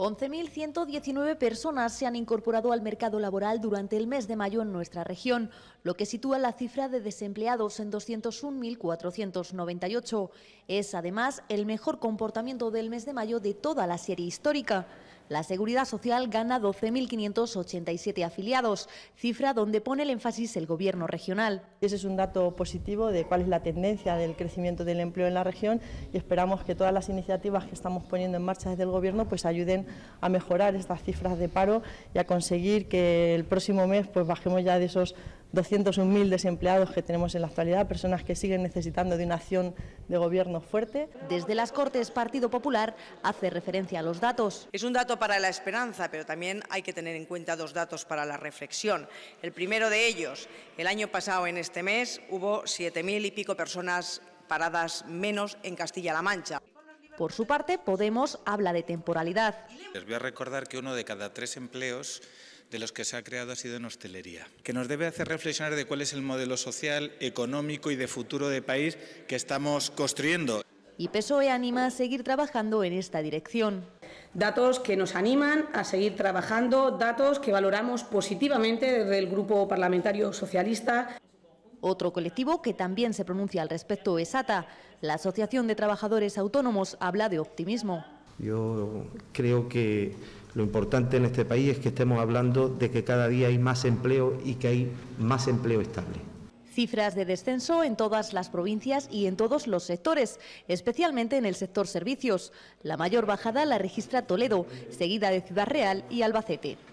11.119 personas se han incorporado al mercado laboral durante el mes de mayo en nuestra región, lo que sitúa la cifra de desempleados en 201.498. Es además el mejor comportamiento del mes de mayo de toda la serie histórica la Seguridad Social gana 12.587 afiliados, cifra donde pone el énfasis el Gobierno regional. Ese es un dato positivo de cuál es la tendencia del crecimiento del empleo en la región y esperamos que todas las iniciativas que estamos poniendo en marcha desde el Gobierno pues ayuden a mejorar estas cifras de paro y a conseguir que el próximo mes pues bajemos ya de esos 201.000 desempleados que tenemos en la actualidad, personas que siguen necesitando de una acción de gobierno fuerte. Desde las Cortes, Partido Popular hace referencia a los datos. Es un dato para la esperanza, pero también hay que tener en cuenta dos datos para la reflexión. El primero de ellos, el año pasado en este mes hubo 7.000 y pico personas paradas menos en Castilla-La Mancha. Por su parte, Podemos habla de temporalidad. Les voy a recordar que uno de cada tres empleos de los que se ha creado ha sido en hostelería, que nos debe hacer reflexionar de cuál es el modelo social, económico y de futuro de país que estamos construyendo. Y PSOE anima a seguir trabajando en esta dirección. Datos que nos animan a seguir trabajando, datos que valoramos positivamente desde el Grupo Parlamentario Socialista. Otro colectivo que también se pronuncia al respecto es ATA. La Asociación de Trabajadores Autónomos habla de optimismo. Yo creo que lo importante en este país es que estemos hablando de que cada día hay más empleo y que hay más empleo estable. Cifras de descenso en todas las provincias y en todos los sectores, especialmente en el sector servicios. La mayor bajada la registra Toledo, seguida de Ciudad Real y Albacete.